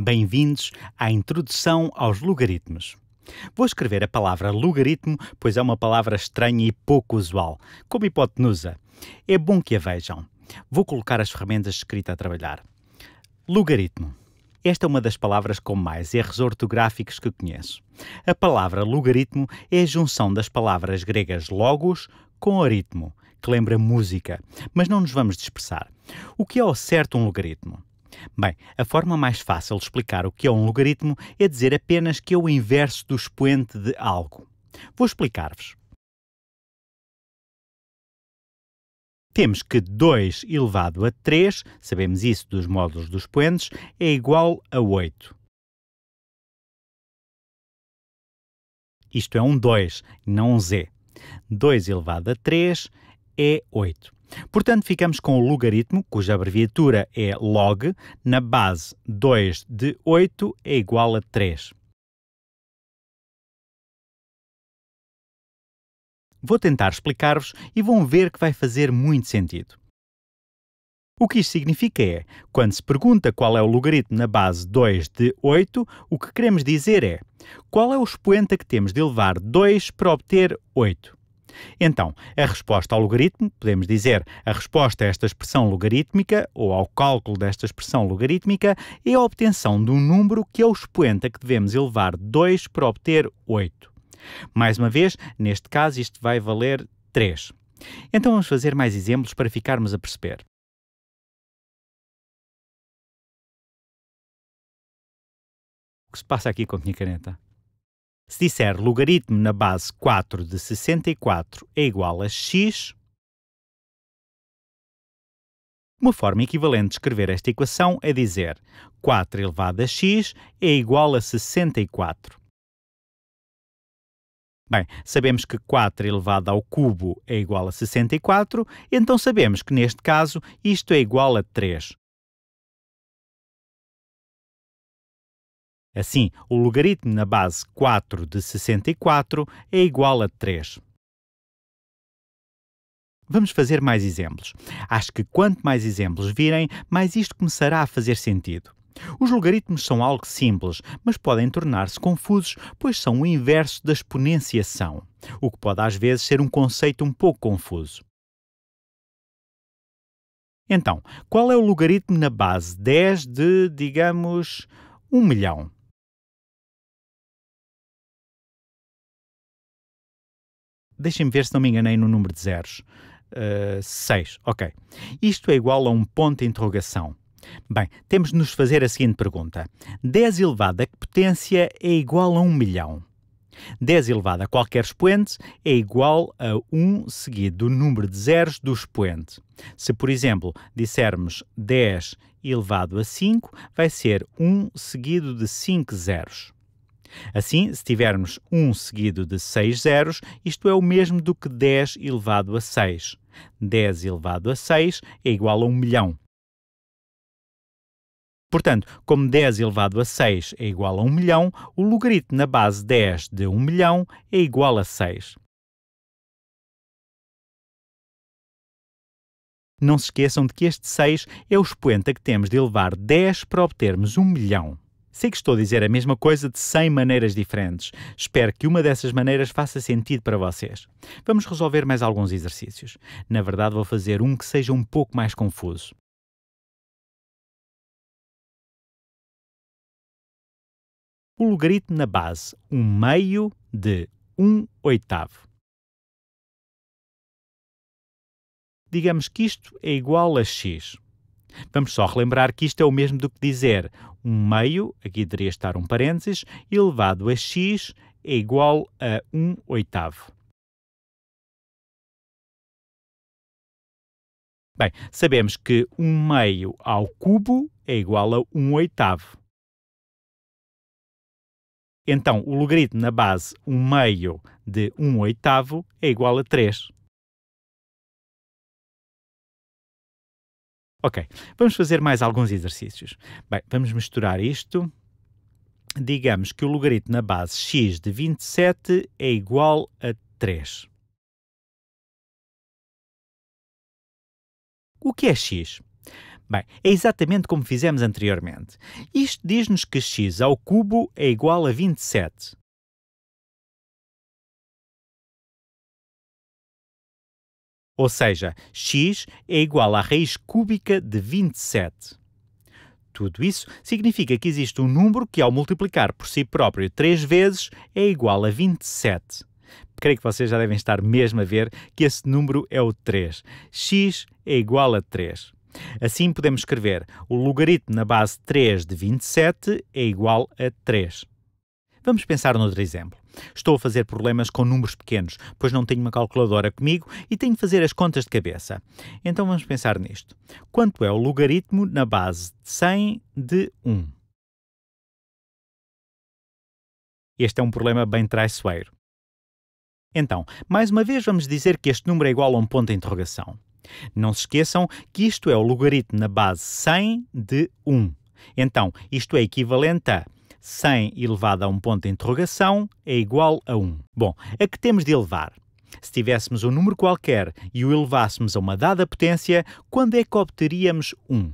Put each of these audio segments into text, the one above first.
Bem-vindos à introdução aos logaritmos. Vou escrever a palavra logaritmo, pois é uma palavra estranha e pouco usual, como hipotenusa. É bom que a vejam. Vou colocar as ferramentas de escrita a trabalhar. Logaritmo. Esta é uma das palavras com mais erros ortográficos que conheço. A palavra logaritmo é a junção das palavras gregas logos com aritmo, que lembra música, mas não nos vamos dispersar. O que é ao certo um logaritmo? Bem, a forma mais fácil de explicar o que é um logaritmo é dizer apenas que é o inverso do expoente de algo. Vou explicar-vos. Temos que 2 elevado a 3, sabemos isso dos módulos dos expoentes, é igual a 8. Isto é um 2, não um z. 2 elevado a 3 é 8. Portanto, ficamos com o logaritmo, cuja abreviatura é log, na base 2 de 8 é igual a 3. Vou tentar explicar-vos e vão ver que vai fazer muito sentido. O que isto significa é, quando se pergunta qual é o logaritmo na base 2 de 8, o que queremos dizer é qual é o expoente que temos de elevar 2 para obter 8. Então, a resposta ao logaritmo, podemos dizer, a resposta a esta expressão logarítmica ou ao cálculo desta expressão logarítmica é a obtenção de um número que é o expoente a que devemos elevar 2 para obter 8. Mais uma vez, neste caso isto vai valer 3. Então vamos fazer mais exemplos para ficarmos a perceber. O que se passa aqui com a minha caneta? Se disser logaritmo na base 4 de 64 é igual a x, uma forma equivalente de escrever esta equação é dizer 4 elevado a x é igual a 64. Bem, sabemos que 4 elevado ao cubo é igual a 64, então sabemos que neste caso isto é igual a 3. Assim, o logaritmo na base 4 de 64 é igual a 3. Vamos fazer mais exemplos. Acho que quanto mais exemplos virem, mais isto começará a fazer sentido. Os logaritmos são algo simples, mas podem tornar-se confusos, pois são o inverso da exponenciação, o que pode às vezes ser um conceito um pouco confuso. Então, qual é o logaritmo na base 10 de, digamos, 1 milhão? deixem-me ver se não me enganei no número de zeros. 6, uh, eh, ok. Isto é igual a um ponto de interrogação. Bem, temos de nos fazer a seguinte pergunta: 10 elevado a que potência é igual a 1 milhão? 10 elevado a qualquer expoente é igual a 1 seguido do número de zeros do expoente. Se, por exemplo, dissermos 10 elevado a 5, vai ser 1 seguido de 5 zeros. Assim, se tivermos 1 seguido de 6 zeros, isto é o mesmo do que 10 elevado a 6. 10 elevado a 6 é igual a 1 milhão. Portanto, como 10 elevado a 6 é igual a 1 milhão, o logaritmo na base 10 de 1 milhão é igual a 6. Não se esqueçam de que este 6 é o expoente a que temos de elevar 10 para obtermos 1 milhão. Sei que estou a dizer a mesma coisa de 100 maneiras diferentes. Espero que uma dessas maneiras faça sentido para vocês. Vamos resolver mais alguns exercícios. Na verdade, vou fazer um que seja um pouco mais confuso. O logaritmo na base, um meio de 1 oitavo. Digamos que isto é igual a x. Vamos só relembrar que isto é o mesmo do que dizer um meio, aqui deveria estar um parênteses, elevado a x é igual a 1 oitavo. Bem, sabemos que 1 meio ao cubo é igual a 1 oitavo. Então, o logaritmo na base 1 meio de 1 oitavo é igual a 3. Ok, vamos fazer mais alguns exercícios. Bem, vamos misturar isto. Digamos que o logaritmo na base x de 27 é igual a 3. O que é x? Bem, é exatamente como fizemos anteriormente. Isto diz-nos que x ao cubo é igual a 27. Ou seja, x é igual à raiz cúbica de 27. Tudo isso significa que existe um número que, ao multiplicar por si próprio 3 vezes, é igual a 27. Creio que vocês já devem estar mesmo a ver que esse número é o 3. x é igual a 3. Assim, podemos escrever o logaritmo na base 3 de 27 é igual a 3. Vamos pensar noutro exemplo. Estou a fazer problemas com números pequenos, pois não tenho uma calculadora comigo e tenho de fazer as contas de cabeça. Então vamos pensar nisto. Quanto é o logaritmo na base de 100 de 1? Este é um problema bem traiçoeiro. Então, mais uma vez vamos dizer que este número é igual a um ponto de interrogação. Não se esqueçam que isto é o logaritmo na base 100 de 1. Então, isto é equivalente a 100 elevado a um ponto de interrogação é igual a 1. Bom, a que temos de elevar? Se tivéssemos um número qualquer e o elevássemos a uma dada potência, quando é que obteríamos 1?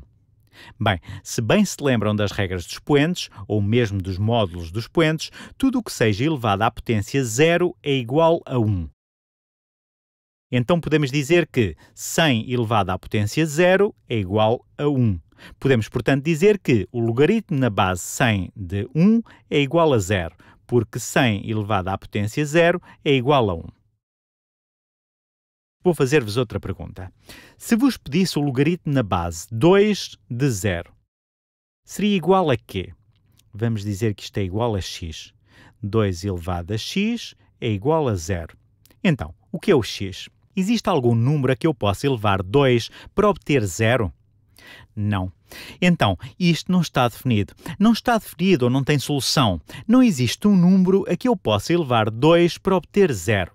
Bem, se bem se lembram das regras dos expoentes, ou mesmo dos módulos dos expoentes, tudo o que seja elevado à potência zero é igual a 1. Então podemos dizer que 100 elevado à potência zero é igual a 1. Podemos, portanto, dizer que o logaritmo na base 100 de 1 é igual a zero, porque 100 elevado à potência zero é igual a 1. Vou fazer-vos outra pergunta. Se vos pedisse o logaritmo na base 2 de zero, seria igual a quê? Vamos dizer que isto é igual a x. 2 elevado a x é igual a zero. Então, o que é o x? Existe algum número a que eu possa elevar 2 para obter zero? Não. Então, isto não está definido. Não está definido ou não tem solução. Não existe um número a que eu possa elevar 2 para obter zero.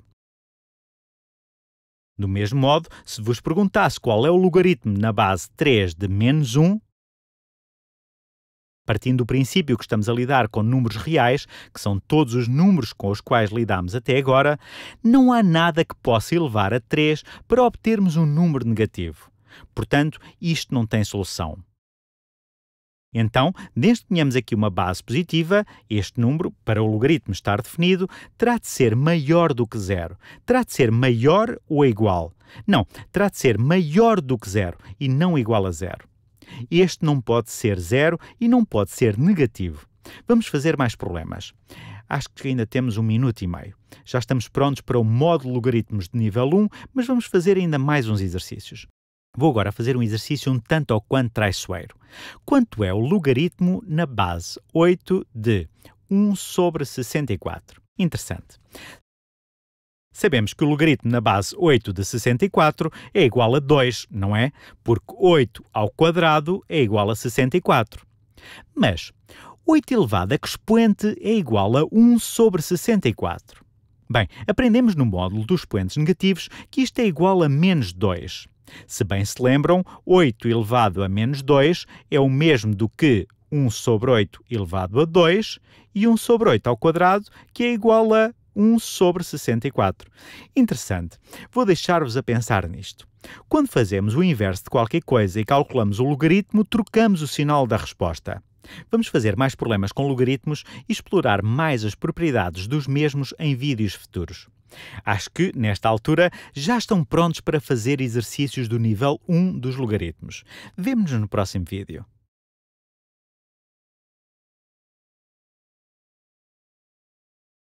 Do mesmo modo, se vos perguntasse qual é o logaritmo na base 3 de menos 1, partindo do princípio que estamos a lidar com números reais, que são todos os números com os quais lidamos até agora, não há nada que possa elevar a 3 para obtermos um número negativo. Portanto, isto não tem solução. Então, desde que tenhamos aqui uma base positiva, este número, para o logaritmo estar definido, terá de ser maior do que zero. Terá de ser maior ou igual. Não, terá de ser maior do que zero e não igual a zero. Este não pode ser zero e não pode ser negativo. Vamos fazer mais problemas. Acho que ainda temos um minuto e meio. Já estamos prontos para o módulo logaritmos de nível 1, mas vamos fazer ainda mais uns exercícios. Vou agora fazer um exercício um tanto ou quanto traiçoeiro. Quanto é o logaritmo na base 8 de 1 sobre 64? Interessante. Sabemos que o logaritmo na base 8 de 64 é igual a 2, não é? Porque 8 ao quadrado é igual a 64. Mas 8 elevado a que expoente é igual a 1 sobre 64. Bem, aprendemos no módulo dos expoentes negativos que isto é igual a menos 2. Se bem se lembram, 8 elevado a menos 2 é o mesmo do que 1 sobre 8 elevado a 2 e 1 sobre 8 ao quadrado, que é igual a 1 sobre 64. Interessante. Vou deixar-vos a pensar nisto. Quando fazemos o inverso de qualquer coisa e calculamos o logaritmo, trocamos o sinal da resposta. Vamos fazer mais problemas com logaritmos e explorar mais as propriedades dos mesmos em vídeos futuros. Acho que, nesta altura, já estão prontos para fazer exercícios do nível 1 dos logaritmos. Vemo-nos no próximo vídeo.